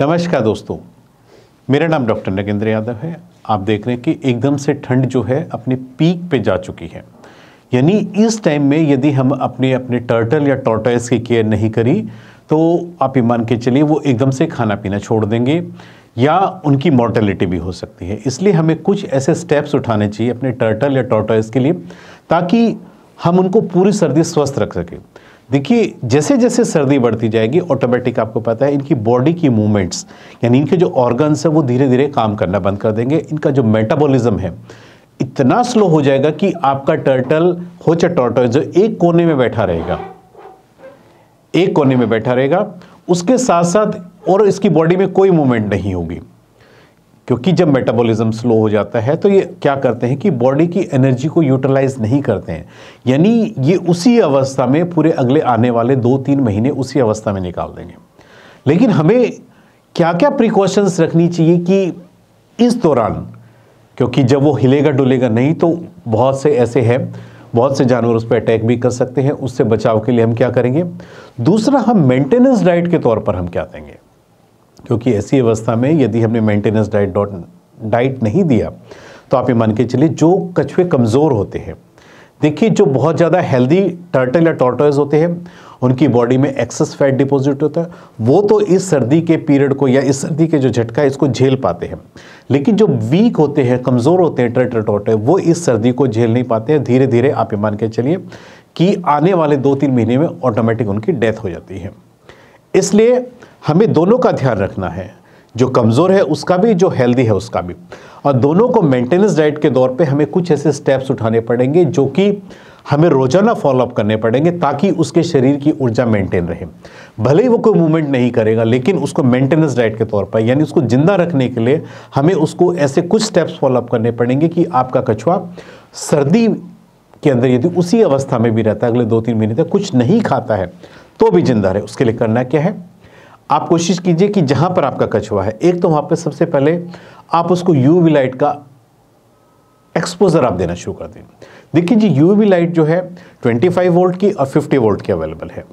नमस्कार दोस्तों मेरा नाम डॉक्टर नगेंद्र यादव है आप देख रहे हैं कि एकदम से ठंड जो है अपने पीक पे जा चुकी है यानी इस टाइम में यदि हम अपने अपने टर्टल या टॉर्टोइस की केयर नहीं करी तो आप ये मान के चलिए वो एकदम से खाना पीना छोड़ देंगे या उनकी मोर्टेलिटी भी हो सकती है इसलिए हमें कुछ ऐसे स्टेप्स उठाने चाहिए अपने टर्टल या टॉर्टोइस के लिए ताकि हम उनको पूरी सर्दी स्वस्थ रख सकें देखिए जैसे जैसे सर्दी बढ़ती जाएगी ऑटोमेटिक आपको पता है इनकी बॉडी की मूवमेंट्स यानी इनके जो ऑर्गन्स हैं वो धीरे धीरे काम करना बंद कर देंगे इनका जो मेटाबॉलिज्म है इतना स्लो हो जाएगा कि आपका टर्टल हो चाहे टॉर्टल जो एक कोने में बैठा रहेगा एक कोने में बैठा रहेगा उसके साथ साथ और इसकी बॉडी में कोई मूवमेंट नहीं होगी क्योंकि जब मेटाबॉलिज्म स्लो हो जाता है तो ये क्या करते हैं कि बॉडी की एनर्जी को यूटिलाइज नहीं करते हैं यानी ये उसी अवस्था में पूरे अगले आने वाले दो तीन महीने उसी अवस्था में निकाल देंगे लेकिन हमें क्या क्या प्रिकॉशंस रखनी चाहिए कि इस दौरान क्योंकि जब वो हिलेगा डुलेगा नहीं तो बहुत से ऐसे हैं बहुत से जानवर उस पर अटैक भी कर सकते हैं उससे बचाव के लिए हम क्या करेंगे दूसरा हम मेंटेनेंस डाइट के तौर पर हम क्या देंगे क्योंकि ऐसी अवस्था में यदि हमने मेंटेनेंस डाइट डॉट डाइट नहीं दिया तो आप ये मान के चलिए जो कछुए कमज़ोर होते हैं देखिए जो बहुत ज़्यादा हेल्दी टर्टल या टोटोज होते हैं उनकी बॉडी में एक्सेस फैट डिपॉजिट होता है वो तो इस सर्दी के पीरियड को या इस सर्दी के जो झटका है इसको झेल पाते हैं लेकिन जो वीक होते हैं कमज़ोर होते हैं टर्टल टोटो वो इस सर्दी को झेल नहीं पाते हैं धीरे धीरे आप ये मान के चलिए कि आने वाले दो तीन महीने में ऑटोमेटिक उनकी डेथ हो जाती है इसलिए हमें दोनों का ध्यान रखना है जो कमज़ोर है उसका भी जो हेल्दी है उसका भी और दोनों को मेंटेनेंस डाइट के दौर पे हमें कुछ ऐसे स्टेप्स उठाने पड़ेंगे जो कि हमें रोजाना फॉलोअप करने पड़ेंगे ताकि उसके शरीर की ऊर्जा मेंटेन रहे भले ही वो कोई मूवमेंट नहीं करेगा लेकिन उसको मेंटेनेंस डाइट के तौर पर यानी उसको ज़िंदा रखने के लिए हमें उसको ऐसे कुछ स्टेप्स फॉलोअप करने पड़ेंगे कि आपका कछुआ सर्दी के अंदर यदि उसी अवस्था में भी रहता है अगले दो तीन महीने तक कुछ नहीं खाता है तो भी जिंदा रहे उसके लिए करना क्या है आप कोशिश कीजिए कि जहां पर आपका कछुआ है एक तो वहाँ पर सबसे पहले आप उसको यूवी लाइट का एक्सपोजर आप देना शुरू कर दें देखिए जी यूवी लाइट जो है 25 वोल्ट की और 50 वोल्ट की अवेलेबल है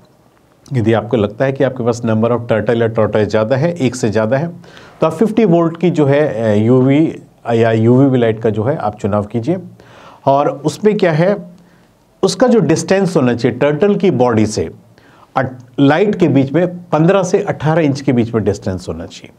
यदि आपको लगता है कि आपके पास नंबर ऑफ टर्टल या टर्टल ज़्यादा है एक से ज़्यादा है तो आप फिफ्टी वोल्ट की जो है यू या वी लाइट का जो है आप चुनाव कीजिए और उसमें क्या है उसका जो डिस्टेंस होना चाहिए टर्टल की बॉडी से लाइट के बीच में 15 से 18 इंच के बीच में डिस्टेंस होना चाहिए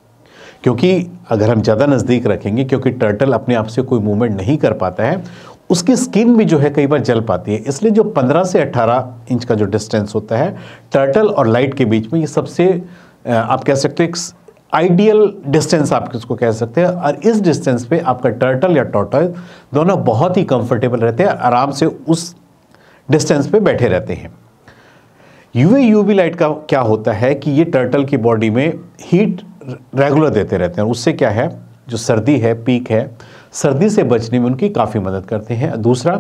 क्योंकि अगर हम ज़्यादा नज़दीक रखेंगे क्योंकि टर्टल अपने आप से कोई मूवमेंट नहीं कर पाता है उसकी स्किन भी जो है कई बार जल पाती है इसलिए जो 15 से 18 इंच का जो डिस्टेंस होता है टर्टल और लाइट के बीच में ये सबसे आप कह सकते हो एक आइडियल डिस्टेंस आप इसको कह सकते हैं और इस डिस्टेंस पे आपका टर्टल या टोटल दोनों बहुत ही कंफर्टेबल रहते हैं आराम से उस डिस्टेंस पे बैठे रहते हैं यूवी यूवी लाइट का क्या होता है कि ये टर्टल की बॉडी में हीट रेगुलर देते रहते हैं उससे क्या है जो सर्दी है पीक है सर्दी से बचने में उनकी काफ़ी मदद करते हैं दूसरा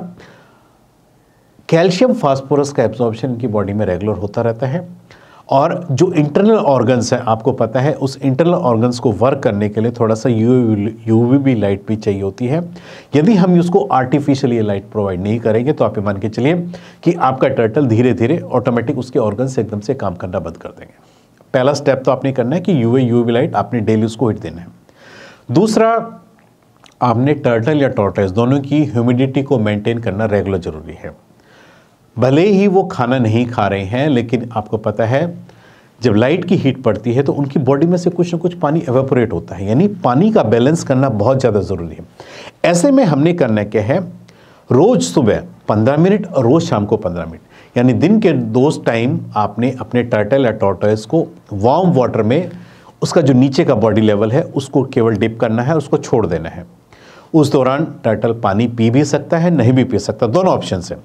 कैल्शियम फास्फोरस का एब्जॉर्बेशन इनकी बॉडी में रेगुलर होता रहता है और जो इंटरनल ऑर्गन्स हैं आपको पता है उस इंटरनल ऑर्गन्स को वर्क करने के लिए थोड़ा सा यू वी लाइट भी चाहिए होती है यदि हम उसको आर्टिफिशियल ये लाइट प्रोवाइड नहीं करेंगे तो आप ये मान के चलिए कि आपका टर्टल धीरे धीरे ऑटोमेटिक उसके ऑर्गन से एकदम से काम करना बंद कर देंगे पहला स्टेप तो आपने करना है कि यू यूवी लाइट आपने डेली उसको हिट देना है दूसरा आपने टर्टल या टॉर्टाइज दोनों की ह्यूमिडिटी को मेंटेन करना रेगुलर जरूरी है भले ही वो खाना नहीं खा रहे हैं लेकिन आपको पता है जब लाइट की हीट पड़ती है तो उनकी बॉडी में से कुछ ना कुछ पानी एवेपोरेट होता है यानी पानी का बैलेंस करना बहुत ज़्यादा ज़रूरी है ऐसे में हमने करना क्या है रोज़ सुबह पंद्रह मिनट और रोज़ शाम को पंद्रह मिनट यानी दिन के दो टाइम आपने अपने टर्टल या टॉर्टोइस को वार्म वाटर में उसका जो नीचे का बॉडी लेवल है उसको केवल डिप करना है उसको छोड़ देना है उस दौरान टर्टल पानी पी भी सकता है नहीं भी पी सकता दोनों ऑप्शन है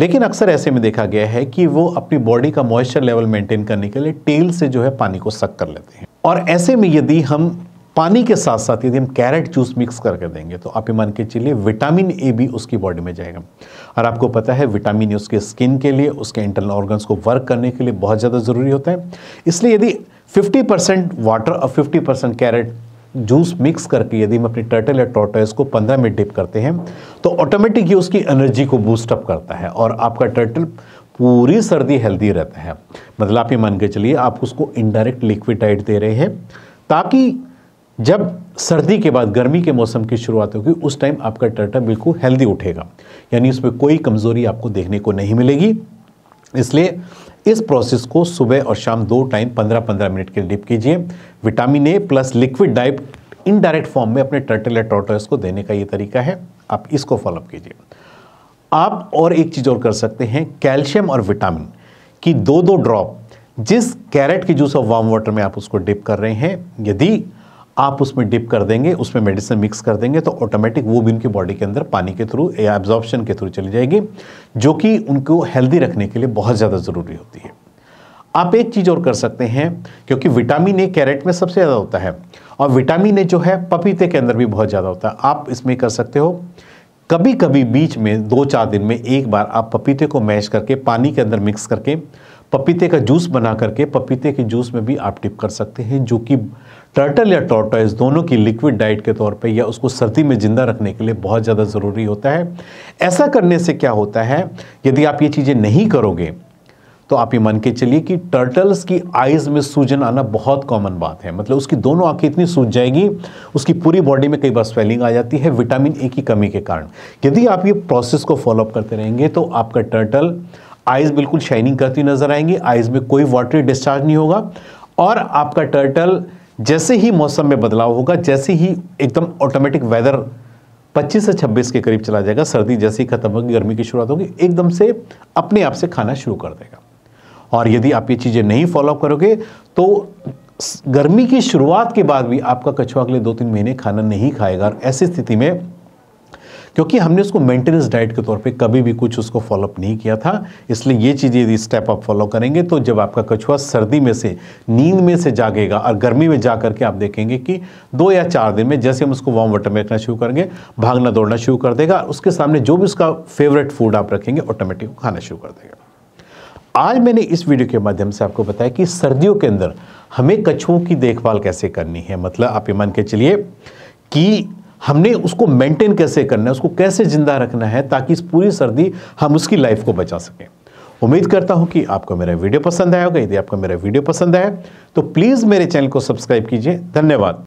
लेकिन अक्सर ऐसे में देखा गया है कि वो अपनी बॉडी का मॉइस्चर लेवल मेंटेन करने के लिए टेल से जो है पानी को सक कर लेते हैं और ऐसे में यदि हम पानी के साथ साथ यदि हम कैरेट जूस मिक्स करके देंगे तो आप ही मान के चलिए विटामिन ए भी उसकी बॉडी में जाएगा और आपको पता है विटामिन ए उसके स्किन के लिए उसके इंटरनल ऑर्गन्स को वर्क करने के लिए बहुत ज़्यादा ज़रूरी होता है इसलिए यदि 50 परसेंट वाटर और 50 परसेंट कैरेट जूस मिक्स करके यदि हम अपनी टर्टल या टोटोइस को 15 मिनट डिप करते हैं तो ऑटोमेटिक ये उसकी एनर्जी को बूस्टअप करता है और आपका टर्टल पूरी सर्दी हेल्दी रहता है मतलब आप ये मान के चलिए आप उसको इनडायरेक्ट लिक्विडाइट दे रहे हैं ताकि जब सर्दी के बाद गर्मी के मौसम की शुरुआत होगी उस टाइम आपका टर्टल बिल्कुल हेल्दी उठेगा यानी उसमें कोई कमज़ोरी आपको देखने को नहीं मिलेगी इसलिए इस प्रोसेस को सुबह और शाम दो टाइम 15-15 मिनट के लिए डिप कीजिए vitamin A plus liquid dip indirect form में अपने टर्टल या टॉटर्स को देने का ये तरीका है आप इसको फॉलोअप कीजिए आप और एक चीज़ और कर सकते हैं कैल्शियम और विटामिन की दो दो ड्रॉप जिस कैरेट के जूस और वार्म वाटर में आप उसको डिप कर रहे हैं यदि आप उसमें डिप कर देंगे उसमें मेडिसिन मिक्स कर देंगे तो ऑटोमेटिक वो भी उनकी बॉडी के अंदर पानी के थ्रू या एब्जॉर्प्शन के थ्रू चली जाएगी जो कि उनको हेल्दी रखने के लिए बहुत ज़्यादा ज़रूरी होती है आप एक चीज़ और कर सकते हैं क्योंकि विटामिन ए कैरेट में सबसे ज़्यादा होता है और विटामिन ए जो है पपीते के अंदर भी बहुत ज़्यादा होता है आप इसमें कर सकते हो कभी कभी बीच में दो चार दिन में एक बार आप पपीते को मैश करके पानी के अंदर मिक्स करके पपीते का जूस बना करके पपीते के जूस में भी आप टिप कर सकते हैं जो कि टर्टल या टॉर्टॉइज दोनों की लिक्विड डाइट के तौर पे या उसको सर्दी में ज़िंदा रखने के लिए बहुत ज़्यादा ज़रूरी होता है ऐसा करने से क्या होता है यदि आप ये चीज़ें नहीं करोगे तो आप ये मान के चलिए कि टर्टल्स की आइज़ में सूजन आना बहुत कॉमन बात है मतलब उसकी दोनों आंखें इतनी सूज जाएगी उसकी पूरी बॉडी में कई बार स्वेलिंग आ जाती है विटामिन ए की कमी के कारण यदि आप ये प्रोसेस को फॉलोअप करते रहेंगे तो आपका टर्टल आइज़ बिल्कुल शाइनिंग करती नज़र आएंगी आइज़ में कोई वाटरी डिस्चार्ज नहीं होगा और आपका टर्टल जैसे ही मौसम में बदलाव होगा जैसे ही एकदम ऑटोमेटिक वेदर 25 से 26 के करीब चला जाएगा सर्दी जैसे ही खत्म होगी गर्मी की शुरुआत होगी एकदम से अपने आप से खाना शुरू कर देगा और यदि आप ये चीज़ें नहीं फॉलो करोगे तो गर्मी की शुरुआत के बाद भी आपका कछुआ अगले दो तीन महीने खाना नहीं खाएगा और ऐसी स्थिति में क्योंकि हमने उसको मेंटेनेंस डाइट के तौर पे कभी भी कुछ उसको फॉलोअप नहीं किया था इसलिए ये चीज़ें यदि स्टेप आप फॉलो करेंगे तो जब आपका कछुआ सर्दी में से नींद में से जागेगा और गर्मी में जा करके आप देखेंगे कि दो या चार दिन में जैसे हम उसको वार्म वाटर में रखना शुरू करेंगे भागना दौड़ना शुरू कर देगा उसके सामने जो भी उसका फेवरेट फूड आप रखेंगे ऑटोमेटिक खाना शुरू कर देगा आज मैंने इस वीडियो के माध्यम से आपको बताया कि सर्दियों के अंदर हमें कछुओं की देखभाल कैसे करनी है मतलब आप ये मान के चलिए कि हमने उसको मेंटेन कैसे करना है उसको कैसे ज़िंदा रखना है ताकि इस पूरी सर्दी हम उसकी लाइफ को बचा सकें उम्मीद करता हूं कि आपको मेरा वीडियो पसंद आया होगा यदि आपको मेरा वीडियो पसंद आया तो प्लीज़ मेरे चैनल को सब्सक्राइब कीजिए धन्यवाद